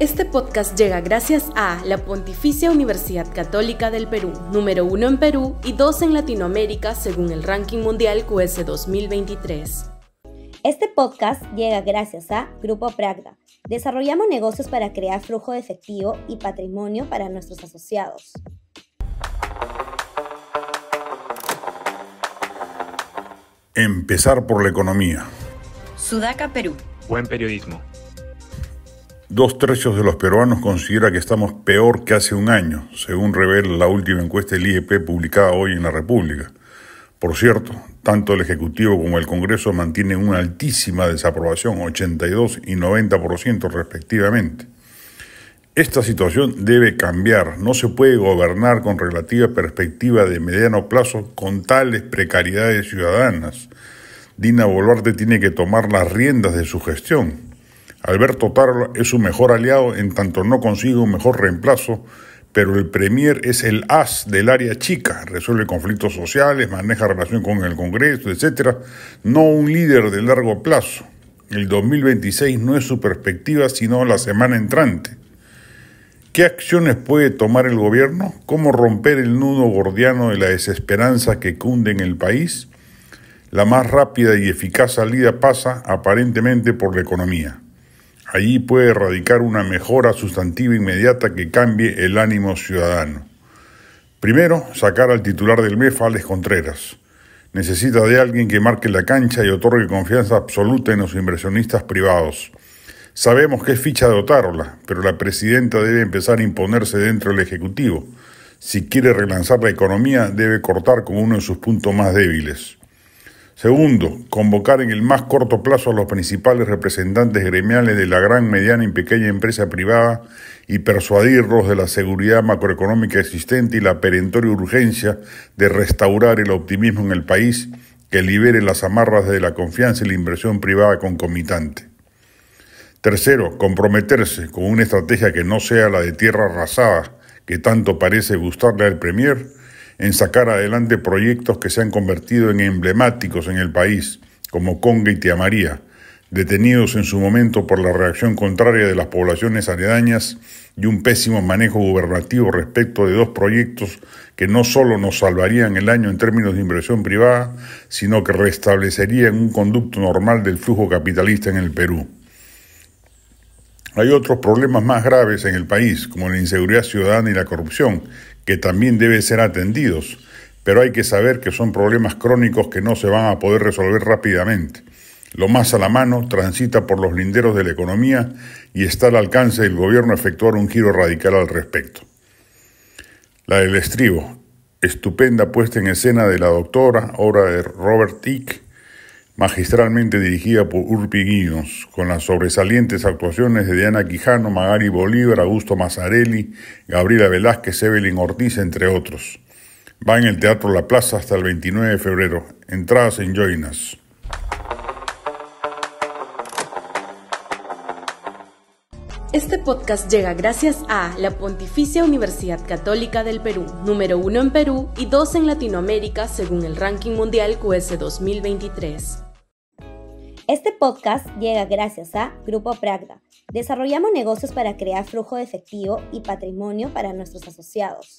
Este podcast llega gracias a la Pontificia Universidad Católica del Perú, número uno en Perú y dos en Latinoamérica según el ranking mundial QS 2023. Este podcast llega gracias a Grupo Pragda. Desarrollamos negocios para crear flujo de efectivo y patrimonio para nuestros asociados. Empezar por la economía. Sudaca, Perú. Buen periodismo. Dos tercios de los peruanos considera que estamos peor que hace un año, según revela la última encuesta del IEP publicada hoy en la República. Por cierto, tanto el Ejecutivo como el Congreso mantienen una altísima desaprobación, 82 y 90% respectivamente. Esta situación debe cambiar, no se puede gobernar con relativa perspectiva de mediano plazo con tales precariedades ciudadanas. Dina Boluarte tiene que tomar las riendas de su gestión. Alberto Tarla es su mejor aliado en tanto no consigue un mejor reemplazo, pero el Premier es el as del área chica, resuelve conflictos sociales, maneja relación con el Congreso, etc. No un líder de largo plazo. El 2026 no es su perspectiva, sino la semana entrante. ¿Qué acciones puede tomar el gobierno? ¿Cómo romper el nudo gordiano de la desesperanza que cunde en el país? La más rápida y eficaz salida pasa aparentemente por la economía. Allí puede radicar una mejora sustantiva inmediata que cambie el ánimo ciudadano. Primero, sacar al titular del MEF, Alex Contreras. Necesita de alguien que marque la cancha y otorgue confianza absoluta en los inversionistas privados. Sabemos que es ficha de Otárola, pero la presidenta debe empezar a imponerse dentro del Ejecutivo. Si quiere relanzar la economía, debe cortar como uno de sus puntos más débiles. Segundo, convocar en el más corto plazo a los principales representantes gremiales de la gran, mediana y pequeña empresa privada y persuadirlos de la seguridad macroeconómica existente y la perentoria urgencia de restaurar el optimismo en el país que libere las amarras de la confianza y la inversión privada concomitante. Tercero, comprometerse con una estrategia que no sea la de tierra arrasada, que tanto parece gustarle al Premier, en sacar adelante proyectos que se han convertido en emblemáticos en el país, como Conga y Tía María, detenidos en su momento por la reacción contraria de las poblaciones aledañas y un pésimo manejo gubernativo respecto de dos proyectos que no solo nos salvarían el año en términos de inversión privada, sino que restablecerían un conducto normal del flujo capitalista en el Perú. Hay otros problemas más graves en el país, como la inseguridad ciudadana y la corrupción, que también deben ser atendidos, pero hay que saber que son problemas crónicos que no se van a poder resolver rápidamente. Lo más a la mano transita por los linderos de la economía y está al alcance del gobierno efectuar un giro radical al respecto. La del estribo, estupenda puesta en escena de la doctora, obra de Robert Icke, magistralmente dirigida por Urpi con las sobresalientes actuaciones de Diana Quijano, Magari Bolívar, Augusto Mazzarelli, Gabriela Velázquez, Evelyn Ortiz, entre otros. Va en el Teatro La Plaza hasta el 29 de febrero. Entradas en Joinas. Este podcast llega gracias a la Pontificia Universidad Católica del Perú, número uno en Perú y dos en Latinoamérica según el ranking mundial QS 2023. Este podcast llega gracias a Grupo Pragda. Desarrollamos negocios para crear flujo de efectivo y patrimonio para nuestros asociados.